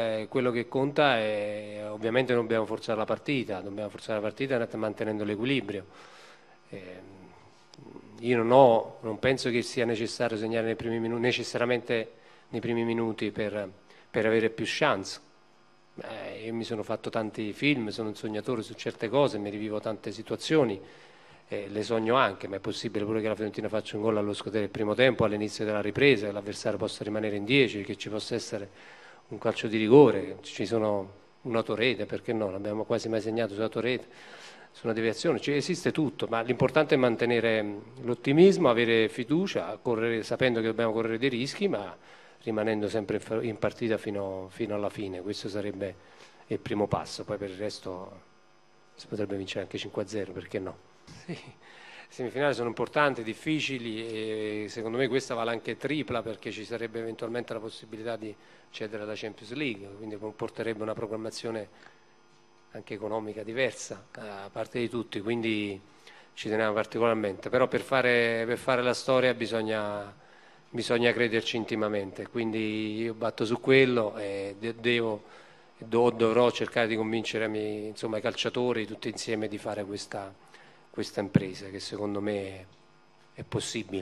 Eh, quello che conta è ovviamente non dobbiamo forzare la partita, dobbiamo forzare la partita mantenendo l'equilibrio. Eh, io non, ho, non, penso che sia necessario segnare nei primi minuti, necessariamente nei primi minuti per, per avere più chance. Eh, io mi sono fatto tanti film, sono un sognatore su certe cose, mi rivivo tante situazioni, eh, le sogno anche, ma è possibile pure che la Fiorentina faccia un gol allo scadere del primo tempo, all'inizio della ripresa, che l'avversario possa rimanere in 10, che ci possa essere un calcio di rigore, ci sono un'autorete, perché no? L'abbiamo quasi mai segnato sull'autorete, su una deviazione, cioè, esiste tutto, ma l'importante è mantenere l'ottimismo, avere fiducia, correre, sapendo che dobbiamo correre dei rischi, ma rimanendo sempre in partita fino, fino alla fine. Questo sarebbe il primo passo, poi per il resto si potrebbe vincere anche 5-0, perché no? Sì semifinali sono importanti, difficili e secondo me questa vale anche tripla perché ci sarebbe eventualmente la possibilità di cedere alla Champions League, quindi comporterebbe una programmazione anche economica diversa eh, a parte di tutti, quindi ci teniamo particolarmente, però per fare, per fare la storia bisogna, bisogna, crederci intimamente, quindi io batto su quello e devo, dovrò cercare di convincere insomma, i calciatori tutti insieme di fare questa questa impresa che secondo me è possibile.